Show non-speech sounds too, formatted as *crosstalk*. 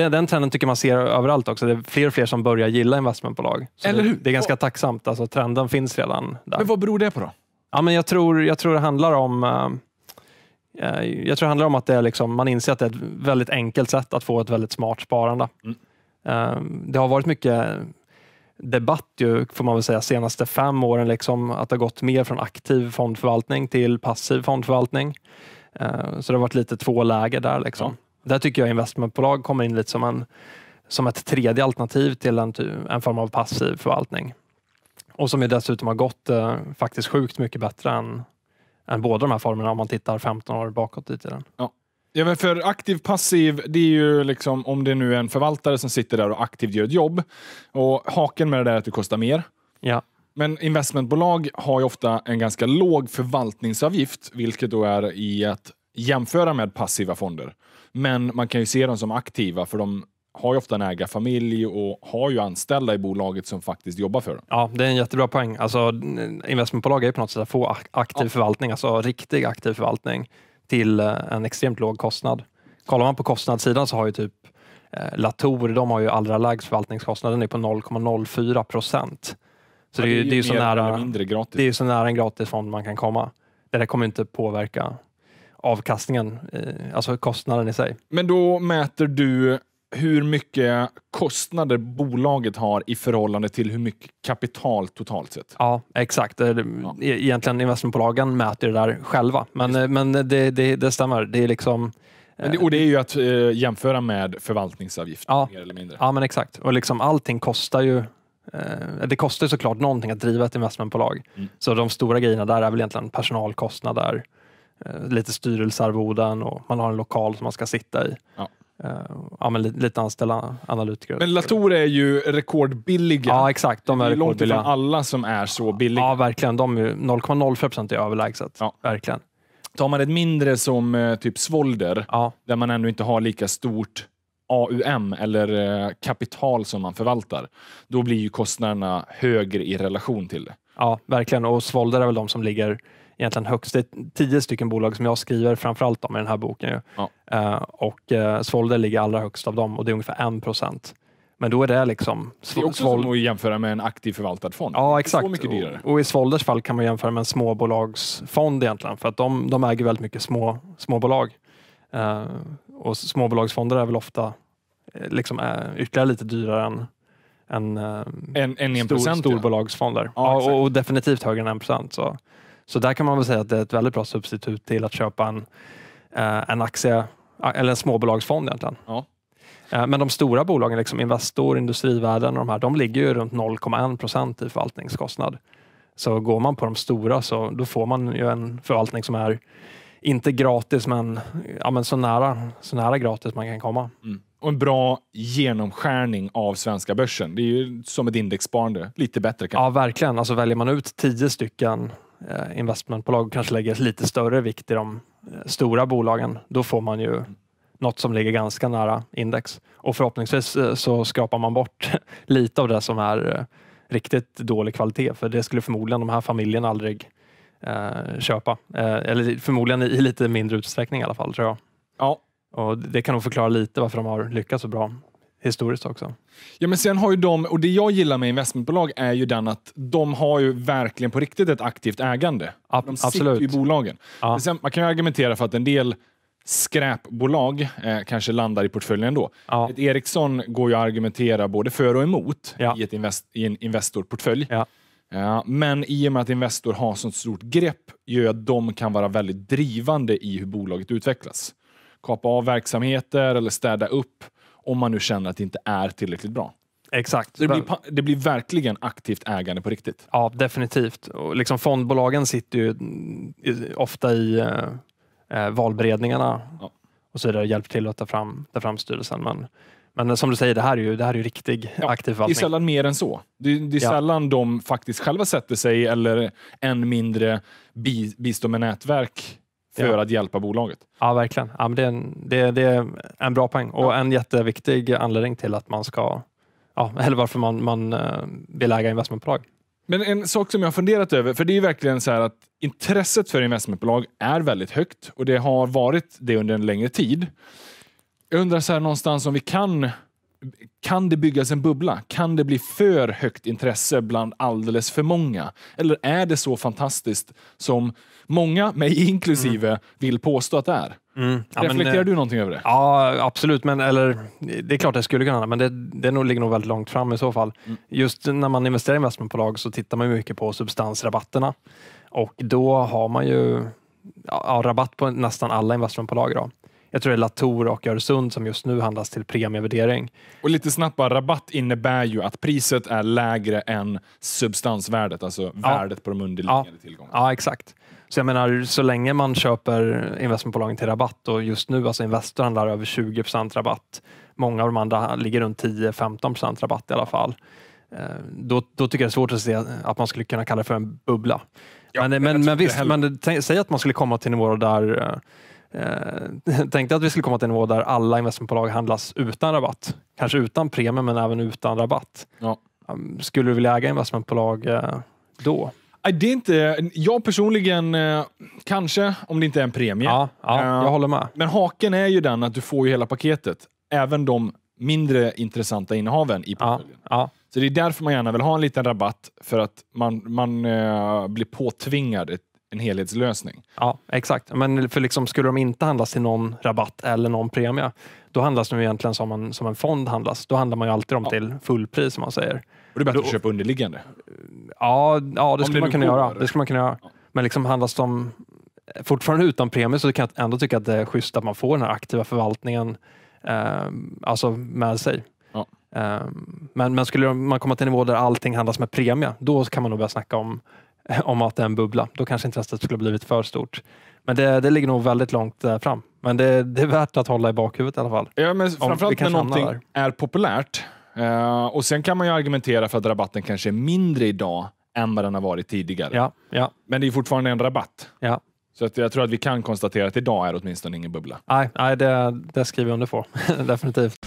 Den, eh, den trenden tycker man ser överallt också. Det är fler och fler som börjar gilla investmentbolag. Så Eller hur? Det är ganska tacksamt. Alltså, trenden finns redan där. Men vad beror det på då? Ja, men jag, tror, jag tror det handlar om eh, eh, jag tror det handlar om att det är liksom, man inser att det är ett väldigt enkelt sätt att få ett väldigt smart sparande. Mm. Eh, det har varit mycket debatt ju, får man väl säga, senaste fem åren. Liksom, att det har gått mer från aktiv fondförvaltning till passiv fondförvaltning. Så det har varit lite två läger där. Liksom. Där tycker jag investmentbolag kommer in lite som, en, som ett tredje alternativ till en, en form av passiv förvaltning. Och som ju dessutom har gått eh, faktiskt sjukt mycket bättre än, än båda de här formerna om man tittar 15 år bakåt i tiden. Ja. Ja, men för aktiv passiv, det är ju liksom om det nu är en förvaltare som sitter där och aktivt gör ett jobb. Och Haken med det där är att det kostar mer. Ja. Men investmentbolag har ju ofta en ganska låg förvaltningsavgift, vilket då är i att jämföra med passiva fonder. Men man kan ju se dem som aktiva för de har ju ofta en ägarfamilj och har ju anställda i bolaget som faktiskt jobbar för dem. Ja, det är en jättebra poäng. Alltså, investmentbolag är ju på något sätt att få aktiv ja. förvaltning, alltså riktig aktiv förvaltning till eh, en extremt låg kostnad. Kollar man på kostnadssidan så har ju typ eh, Latour, de har ju allra lägst förvaltningskostnad, den är på 0,04 procent. Så ja, det, är ju, det är ju så, nära, det är så nära en gratis fond man kan komma. Det där kommer inte påverka avkastningen, eh, alltså kostnaden i sig. Men då mäter du hur mycket kostnader bolaget har i förhållande till hur mycket kapital totalt sett. Ja, exakt. Ja. E- egentligen investmentbolagen mäter det där själva, men, eh, men det, det, det, stämmer. Det är liksom... Det, eh, och det är ju att eh, jämföra med förvaltningsavgifter. Ja, mer eller mindre. ja men exakt. Och liksom allting kostar ju det kostar såklart någonting att driva ett investmentbolag. Mm. Så de stora grejerna där är väl egentligen personalkostnader, Eh, lite styrelsearvoden och man har en lokal som man ska sitta i. Ja. Eh, ja, men lite, anställda analytiker. Men Latour är ju rekordbilliga. Ja, exakt. De är, det är långt ifrån alla som är så billiga. Ja, verkligen. De 0,04 procent är överlägset. Ja. Verkligen. Tar man ett mindre som eh, typ Svolder, ja. där man ännu inte har lika stort AUM eller kapital som man förvaltar, då blir ju kostnaderna högre i relation till det. Ja, verkligen. Och Svolder är väl de som ligger egentligen högst, det är tio stycken bolag som jag skriver framförallt om i den här boken. Ju. Ja. Uh, och uh, eh, Svolder ligger allra högst av dem och det är ungefär 1 procent. Men då är det liksom... Det är också som att jämföra med en aktiv förvaltad fond. Ja, exakt. mycket dyrare. Och, och, i Svolders fall kan man jämföra med en småbolagsfond egentligen, för att de, de äger väldigt mycket små, småbolag. Uh, och småbolagsfonder är väl ofta liksom, uh, ytterligare lite dyrare än, än, en, en stor, 1%, storbolagsfonder. Ja, ja och, och, definitivt högre än 1 procent. Så där kan man väl säga att det är ett väldigt bra substitut till att köpa en, eh, en aktie eh, eller en småbolagsfond egentligen. Ja. Eh, men de stora bolagen, liksom Investor, Industrivärden och de här, de ligger ju runt 0,1 procent i förvaltningskostnad. Så går man på de stora så då får man ju en förvaltning som är inte gratis, men, ja, men så, nära, så nära gratis man kan komma. Mm. Och en bra genomskärning av svenska börsen. Det är ju som ett indexsparande, lite bättre. Kan ja, verkligen. Alltså väljer man ut tio stycken Eh, investmentbolag kanske lägger lite större vikt i de eh, stora bolagen, då får man ju något som ligger ganska nära index. Och förhoppningsvis eh, så skrapar man bort *laughs* lite av det som är riktigt dålig kvalitet, för det skulle förmodligen de här familjerna aldrig köpa. eller förmodligen i lite mindre utsträckning i alla fall, tror jag. Ja. Och det kan nog förklara lite varför de har lyckats så bra historiskt också. Ja, men sen har ju de, och det jag gillar med investmentbolag är ju den att de har ju verkligen på riktigt ett aktivt ägande. Ab de sitter i bolagen. Ja. Sen, man kan ju argumentera för att en del skräpbolag eh, kanske landar i portföljen ändå. Ja. Ett Ericsson går ju att argumentera både för och emot ja. i, ett invest, i en Investor-portfölj. Ja. Ja, men i och med att Investor har sånt stort grepp gör att de kan vara väldigt drivande i hur bolaget utvecklas. Kapa av verksamheter eller städa upp om man nu känner att det inte är tillräckligt bra. Exakt. Det blir, det blir, verkligen aktivt ägande på riktigt. Ja, definitivt. Och liksom fondbolagen sitter ju eh, ofta i eh, eh, valberedningarna ja. och så vidare hjälper till att ta fram, ta fram styrelsen. Men, men som du säger, det här är ju, det här är ju riktig ja, aktiv förvaltning. Det är sällan mer än så. Det, det är ja. sällan de faktiskt själva sätter sig eller än mindre bi, bistår med nätverk för ja. att hjälpa bolaget. Ja, verkligen. Ja, men det, är en, det, det är en bra poäng och ja. en jätteviktig anledning till att man ska, ja, *laughs* eller varför man, man eh, vill äga investmentbolag. Men en sak som jag funderat över, för det är verkligen så här att intresset för investmentbolag är väldigt högt och det har varit det under en längre tid. Jag undrar så här någonstans om vi kan kan det byggas en bubbla? Kan det bli för högt intresse bland alldeles för många? Eller är det så fantastiskt som många, mig inklusive, mm. vill påstå att det är? Mm. Ja, Reflekterar men, eh, du någonting över det? Ja, absolut. Men, eller, det är klart det skulle kunna, men det, det nog, ligger nog väldigt långt fram i så fall. Mm. Just när man investerar i investmentbolag så tittar man mycket på substansrabatterna och då har man ju ja, rabatt på nästan alla investmentbolag. Då jag tror det är Latour och Öresund som just nu handlas till premievärdering. Och lite snabbt, rabatt innebär ju att priset är lägre än substansvärdet, alltså ja. värdet på de underliggande ja. tillgångarna. Ja, exakt. Så jag menar, så länge man köper investmentbolagen till rabatt och just nu, alltså Investor handlar över 20 rabatt. Många av de andra ligger runt 10-15 rabatt i alla fall. Eh, då, då tycker jag det är svårt att se att man skulle kunna kalla det för en bubbla. Ja, men men, men visst, men, säg att man skulle komma till nivåer där eh, Eh, *laughs* tänkte att vi skulle komma till en nivå där alla investmentbolag handlas utan rabatt. Kanske utan premie, men även utan rabatt. Ja. Um, skulle du vilja äga investmentbolag eh, då? Det är inte, jag personligen, eh, kanske, om det inte är en premie. Ja, ja, jag håller med. Men haken är ju den att du får ju hela paketet. Även de mindre intressanta innehaven i portföljen. Ja, ja. Så det är därför man gärna vill ha en liten rabatt, för att man, man blir påtvingad ett en helhetslösning. Ja, exakt. Men för liksom, skulle de inte handlas till någon rabatt eller någon premie, då handlas de egentligen som en, som en fond handlas. Då handlar man ju alltid dem ja. till fullpris som man säger. Och det är bättre då, att köpa underliggande? Ja, ja det, skulle det man kunna göra. det skulle man kunna göra. Ja. Men liksom handlas de fortfarande utan premie så kan jag ändå tycka att det är schysst att man får den här aktiva förvaltningen eh, alltså med sig. Ja. Eh, men, men skulle man komma till en nivå där allting handlas med premie, då kan man nog börja snacka om *laughs* om att det är en bubbla. Då kanske intresset skulle blivit för stort. Men det, det ligger nog väldigt långt eh, fram. Men det, det, är värt att hålla i bakhuvudet i alla fall. Ja, men framförallt när någonting är populärt. Uh, och Sen kan man ju argumentera för att rabatten kanske är mindre idag än vad den har varit tidigare. Ja, ja. Men det är fortfarande en rabatt. Ja. Så att jag tror att vi kan konstatera att idag är det åtminstone ingen bubbla. Nej, nej det, det skriver jag under på. *laughs* Definitivt.